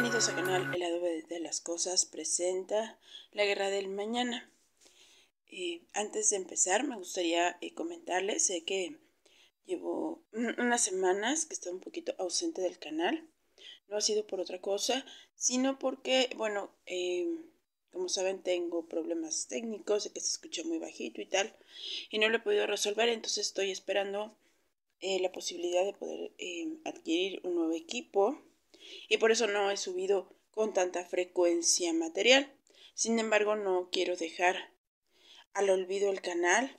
Bienvenidos a canal El Adobe de las Cosas presenta La Guerra del Mañana. Eh, antes de empezar me gustaría eh, comentarles, sé que llevo unas semanas que estoy un poquito ausente del canal. No ha sido por otra cosa, sino porque, bueno, eh, como saben tengo problemas técnicos, de que se escucha muy bajito y tal, y no lo he podido resolver, entonces estoy esperando la posibilidad de poder adquirir un nuevo equipo y por eso no he subido con tanta frecuencia material. Sin embargo, no quiero dejar al olvido el canal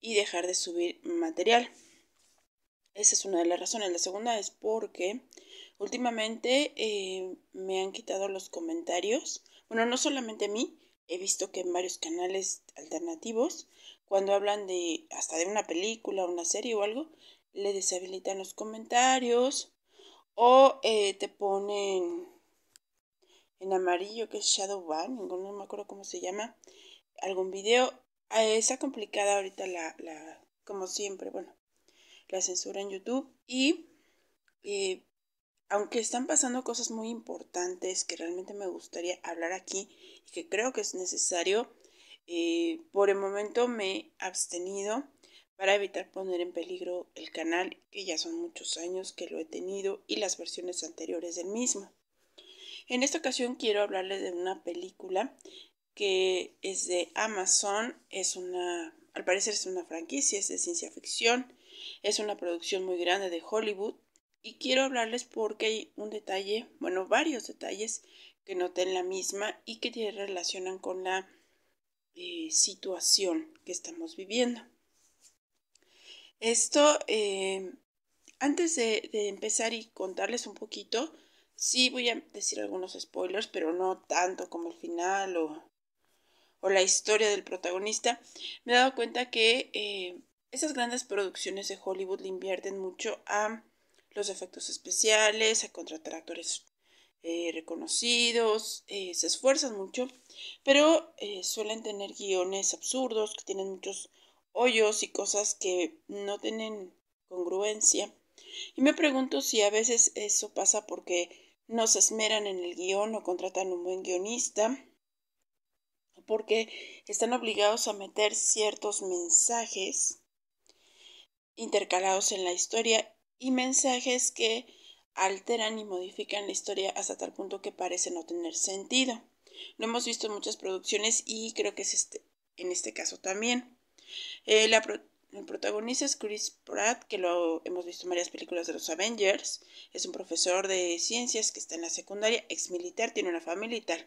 y dejar de subir material. Esa es una de las razones. La segunda es porque últimamente eh, me han quitado los comentarios. Bueno, no solamente a mí, he visto que en varios canales alternativos, cuando hablan de hasta de una película, una serie o algo, le deshabilitan los comentarios o eh, te ponen en amarillo, que es Shadow Ban, no me acuerdo cómo se llama, algún video. Eh, está complicada ahorita la, la, como siempre, bueno, la censura en YouTube. Y eh, aunque están pasando cosas muy importantes que realmente me gustaría hablar aquí y que creo que es necesario, eh, por el momento me he abstenido para evitar poner en peligro el canal, que ya son muchos años que lo he tenido, y las versiones anteriores del mismo. En esta ocasión quiero hablarles de una película que es de Amazon, es una, al parecer es una franquicia, es de ciencia ficción, es una producción muy grande de Hollywood y quiero hablarles porque hay un detalle, bueno, varios detalles que noté en la misma y que relacionan con la eh, situación que estamos viviendo. Esto, eh, antes de, empezar y contarles un poquito, sí voy a decir algunos spoilers, pero no tanto como el final o, la historia del protagonista. Me he dado cuenta que eh, esas grandes producciones de Hollywood le invierten mucho a los efectos especiales, a contratar actores eh, reconocidos, se esfuerzan mucho, pero suelen tener guiones absurdos que tienen muchos hoyos y cosas que no tienen congruencia. Y me pregunto si a veces eso pasa porque no se esmeran en el guión o contratan un buen guionista, porque están obligados a meter ciertos mensajes intercalados en la historia y mensajes que alteran y modifican la historia hasta tal punto que parece no tener sentido. Lo hemos visto en muchas producciones y creo que es este, en este caso también. Eh, el protagonista es Chris Pratt, que lo hemos visto en varias películas de los Avengers. Es un profesor de ciencias que está en la secundaria, ex militar, tiene una familia y tal.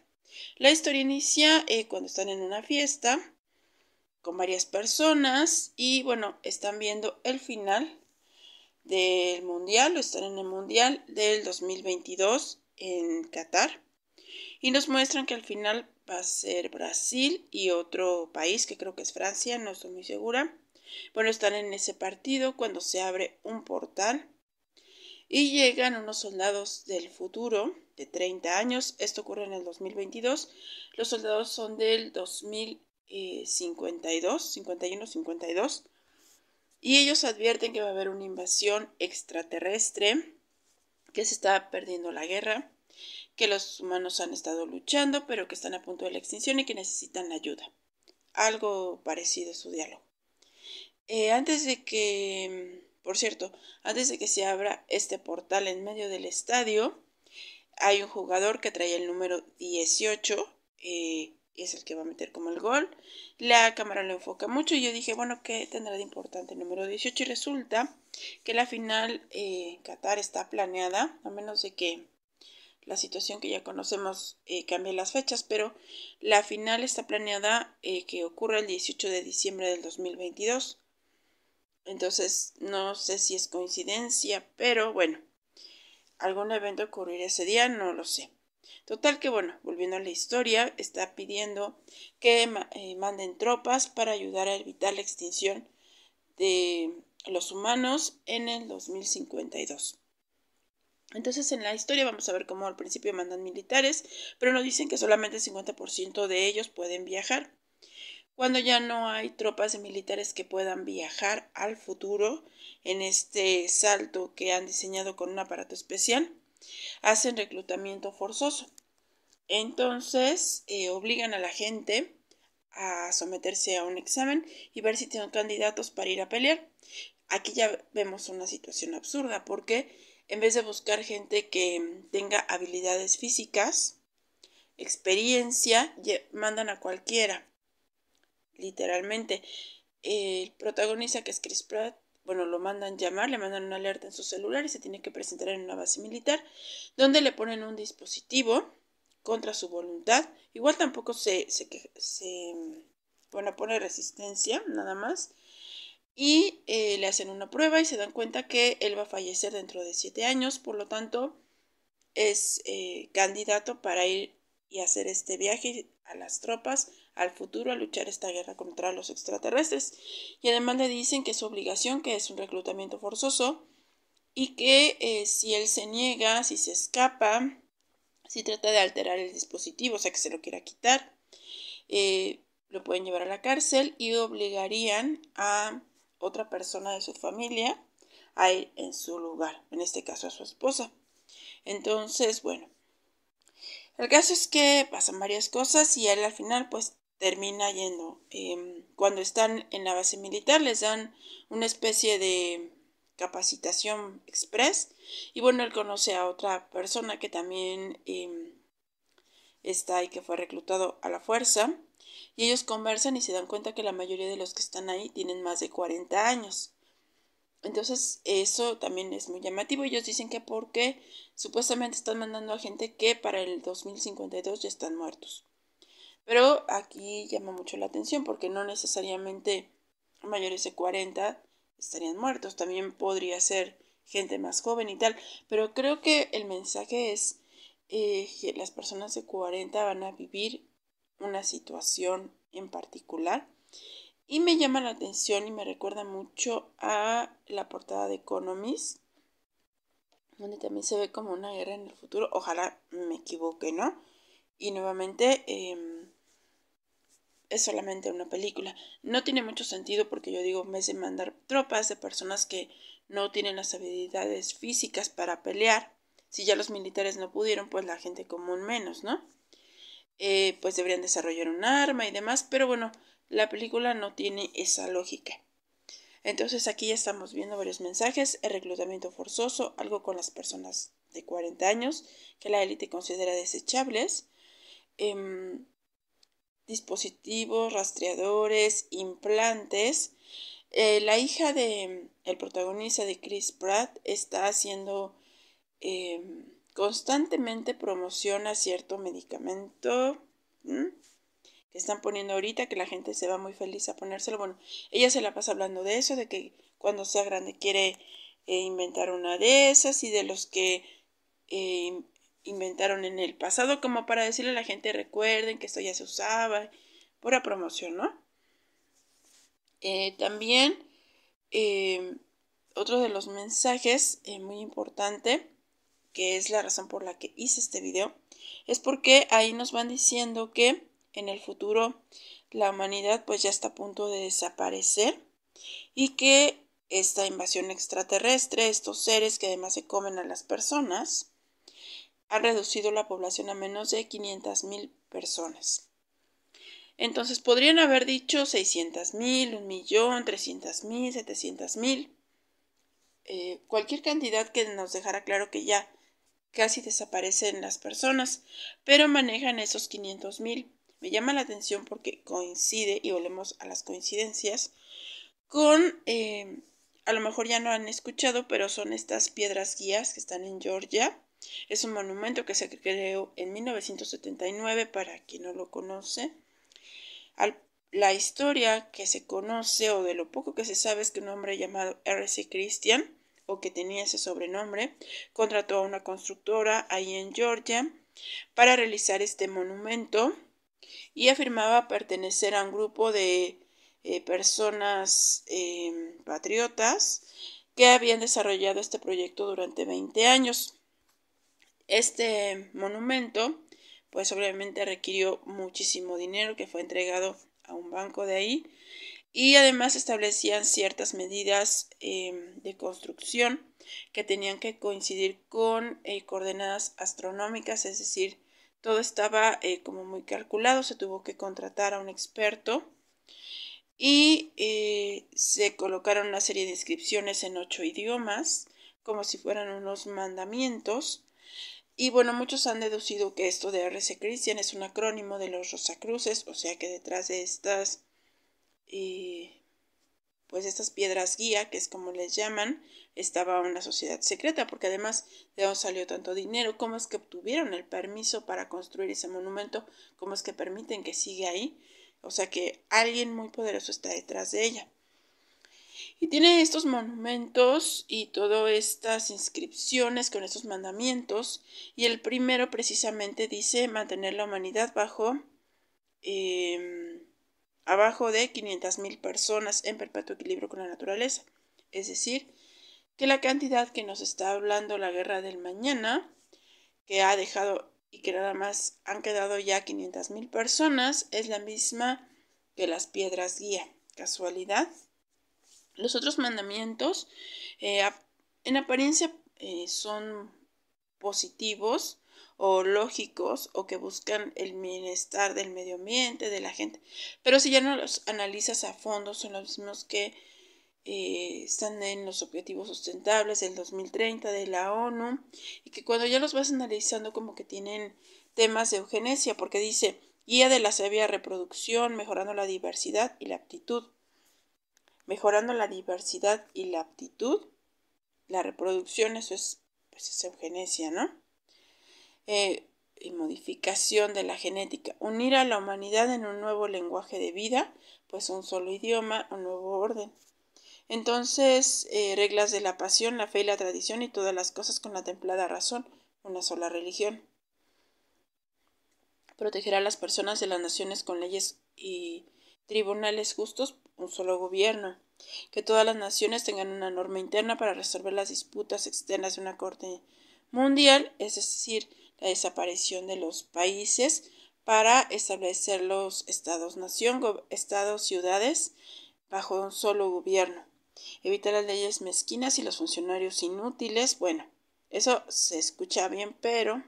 La historia inicia eh, cuando están en una fiesta con varias personas y bueno, están viendo el final del mundial o están en el mundial del 2022 en Qatar y nos muestran que al final va a ser Brasil y otro país que creo que es Francia, no estoy muy segura. Bueno, están en ese partido cuando se abre un portal y llegan unos soldados del futuro de 30 años. Esto ocurre en el 2022. Los soldados son del 2052, 51, 52. Y ellos advierten que va a haber una invasión extraterrestre, que se está perdiendo la guerra que los humanos han estado luchando, pero que están a punto de la extinción y que necesitan ayuda. Algo parecido a su diálogo. Eh, antes de que, por cierto, antes de que se abra este portal en medio del estadio, hay un jugador que trae el número 18, eh, es el que va a meter como el gol. La cámara lo enfoca mucho y yo dije, bueno, ¿qué tendrá de importante el número 18? Y resulta que la final en eh, Qatar está planeada, a menos de que la situación que ya conocemos eh, cambia las fechas, pero la final está planeada eh, que ocurra el 18 de diciembre del 2022. Entonces, no sé si es coincidencia, pero bueno, algún evento ocurrirá ese día, no lo sé. Total que bueno, volviendo a la historia, está pidiendo que eh, manden tropas para ayudar a evitar la extinción de los humanos en el 2052. Entonces en la historia vamos a ver cómo al principio mandan militares, pero nos dicen que solamente el 50% de ellos pueden viajar. Cuando ya no hay tropas de militares que puedan viajar al futuro en este salto que han diseñado con un aparato especial, hacen reclutamiento forzoso. Entonces eh, obligan a la gente a someterse a un examen y ver si tienen candidatos para ir a pelear. Aquí ya vemos una situación absurda porque en vez de buscar gente que mm, tenga habilidades físicas, experiencia, mandan a cualquiera. Literalmente, el protagonista que es Chris Pratt, bueno, lo mandan llamar, le mandan una alerta en su celular y se tiene que presentar en una base militar, donde le ponen un dispositivo contra su voluntad. Igual tampoco se, se, se, mm, resistencia, nada más y eh, le hacen una prueba y se dan cuenta que él va a fallecer dentro de siete años, por lo tanto es eh, candidato para ir y hacer este viaje a las tropas al futuro a luchar esta guerra contra los extraterrestres. Y además le dicen que es su obligación, que es un reclutamiento forzoso y que eh, si él se niega, si se escapa, si trata de alterar el dispositivo, o sea que se lo quiera quitar, lo pueden llevar a la cárcel y obligarían a otra persona de su familia hay en su lugar, en este caso a su esposa. Entonces, bueno, el caso es que pasan varias cosas y él al final pues termina yendo. Em, cuando están en la base militar les dan una especie de capacitación express y bueno, él conoce a otra persona que también em, está y que fue reclutado a la fuerza y ellos conversan y se dan cuenta que la mayoría de los que están ahí tienen más de 40 años. Entonces eso también es muy llamativo. Ellos dicen que porque supuestamente están mandando a gente que para el 2052 ya están muertos. Pero aquí llama mucho la atención porque no necesariamente mayores de 40 estarían muertos. También podría ser gente más joven y tal. Pero creo que el mensaje es eh, que las personas de 40 van a vivir una situación en particular. Y me llama la atención y me recuerda mucho a la portada de Economist, donde también se ve como una guerra en el futuro. Ojalá me equivoque, ¿no? Y nuevamente em, es solamente una película. No tiene mucho sentido porque yo digo, en vez de mandar tropas de personas que no tienen las habilidades físicas para pelear, si ya los militares no pudieron, pues la gente común menos, ¿no? Eh, pues deberían desarrollar un arma y demás, pero bueno, la película no tiene esa lógica. Entonces aquí ya estamos viendo varios mensajes, el reclutamiento forzoso, algo con las personas de 40 años que la élite considera desechables, em, dispositivos, rastreadores, implantes. Eh, la hija de el protagonista de Chris Pratt está haciendo em, constantemente promociona cierto medicamento que están poniendo ahorita, que la gente se va muy feliz a ponérselo. Bueno, ella se la pasa hablando de eso, de que cuando sea grande quiere eh, inventar una de esas y de los que eh, inventaron en el pasado, como para decirle a la gente, recuerden que esto ya se usaba, pura promoción, ¿no? Eh, también, otro de los mensajes muy importante, que es la razón por la que hice este video, es porque ahí nos van diciendo que en el futuro la humanidad pues ya está a punto de desaparecer y que esta invasión extraterrestre, estos seres que además se comen a las personas, ha reducido la población a menos de 500.000 personas. Entonces podrían haber dicho 600.000, un millón, mil 700.000, mil eh, cualquier cantidad que nos dejara claro que ya Casi desaparecen las personas, pero manejan esos 500.000. mil. Me llama la atención porque coincide, y volvemos a las coincidencias, con, eh, a lo mejor ya no han escuchado, pero son estas piedras guías que están en Georgia. Es un monumento que se creó en 1979, para quien no lo conoce. la historia que se conoce o de lo poco que se sabe es que un hombre llamado R.C. Christian que tenía ese sobrenombre, contrató a una constructora ahí en Georgia para realizar este monumento y afirmaba pertenecer a un grupo de eh, personas em, patriotas que habían desarrollado este proyecto durante 20 años. Este monumento pues obviamente requirió muchísimo dinero que fue entregado a un banco de ahí y además establecían ciertas medidas em, de construcción que tenían que coincidir con eh, coordenadas astronómicas, es decir, todo estaba eh, como muy calculado, se tuvo que contratar a un experto y eh, se colocaron una serie de inscripciones en ocho idiomas, como si fueran unos mandamientos. Y bueno, muchos han deducido que esto de RC Christian es un acrónimo de los Rosacruces, o sea que detrás de estas pues estas piedras guía, que es como les llaman, estaba una sociedad secreta, porque además de dónde salió tanto dinero, cómo es que obtuvieron el permiso para construir ese monumento, cómo es que permiten que siga ahí, o sea que alguien muy poderoso está detrás de ella. Y tiene estos monumentos y todas estas inscripciones con estos mandamientos, y el primero precisamente dice mantener la humanidad bajo... Em, abajo de 500.000 personas en perpetuo equilibrio con la naturaleza. Es decir, que la cantidad que nos está hablando la guerra del mañana, que ha dejado y que nada más han quedado ya 500.000 personas, es la misma que las piedras guía. ¿Casualidad? Los otros mandamientos eh, en apariencia eh, son positivos, o lógicos o que buscan el bienestar del medio ambiente, de la gente. Pero si ya no los analizas a fondo, son los mismos que eh, están en los objetivos sustentables del 2030 de la ONU y que cuando ya los vas analizando como que tienen temas de eugenesia, porque dice guía de la sabia reproducción, mejorando la diversidad y la aptitud. Mejorando la diversidad y la aptitud, la reproducción, eso es, pues es eugenesia, ¿no? Eh, y modificación de la genética, unir a la humanidad en un nuevo lenguaje de vida, pues un solo idioma, un nuevo orden. Entonces, eh, reglas de la pasión, la fe y la tradición y todas las cosas con la templada razón, una sola religión. Proteger a las personas de las naciones con leyes y tribunales justos, un solo gobierno. Que todas las naciones tengan una norma interna para resolver las disputas externas de una corte mundial, es decir, la desaparición de los países para establecer los estados-nación, estados-ciudades bajo un solo gobierno, evitar las leyes mezquinas y los funcionarios inútiles. Bueno, eso se escucha bien, pero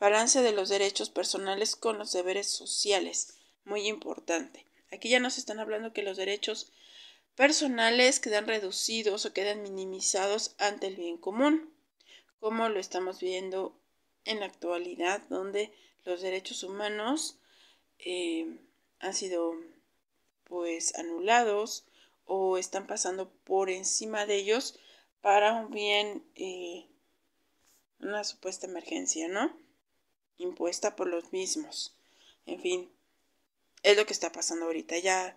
balance de los derechos personales con los deberes sociales, muy importante. Aquí ya nos están hablando que los derechos personales quedan reducidos o quedan minimizados ante el bien común, como lo estamos viendo en la actualidad donde los derechos humanos eh, han sido pues anulados o están pasando por encima de ellos para un bien, eh, una supuesta emergencia, ¿no? Impuesta por los mismos. En fin, es lo que está pasando ahorita. Ya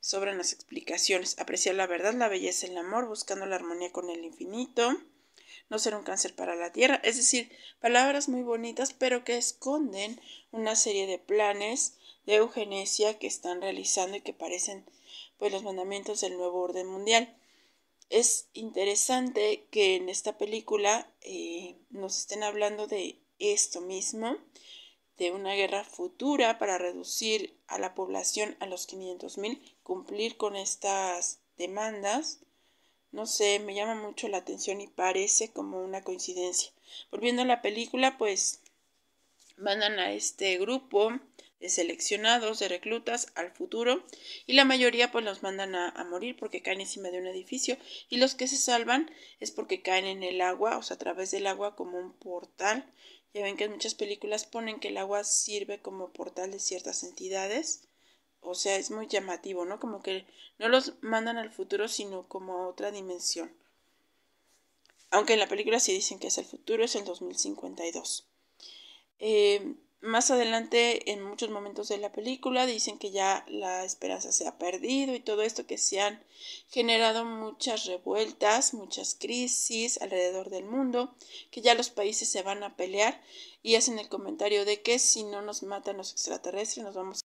sobran las explicaciones. Apreciar la verdad, la belleza, el amor, buscando la armonía con el infinito no ser un cáncer para la tierra. Es decir, palabras muy bonitas, pero que esconden una serie de planes de eugenesia que están realizando y que parecen pues los mandamientos del nuevo orden mundial. Es interesante que en esta película eh, nos estén hablando de esto mismo, de una guerra futura para reducir a la población a los 500.000, cumplir con estas demandas no sé, me llama mucho la atención y parece como una coincidencia. Volviendo a la película, pues mandan a este grupo de seleccionados, de reclutas al futuro y la mayoría pues los mandan a, morir porque caen encima de un edificio y los que se salvan es porque caen en el agua, o sea, a través del agua como un portal. Ya ven que en muchas películas ponen que el agua sirve como portal de ciertas entidades o sea, es muy llamativo, ¿no? Como que no los mandan al futuro, sino como a otra dimensión. Aunque en la película sí dicen que es el futuro, es el 2052. Eh, más adelante, en muchos momentos de la película, dicen que ya la esperanza se ha perdido y todo esto que se han generado muchas revueltas, muchas crisis alrededor del mundo, que ya los países se van a pelear y hacen el comentario de que si no nos matan los extraterrestres nos vamos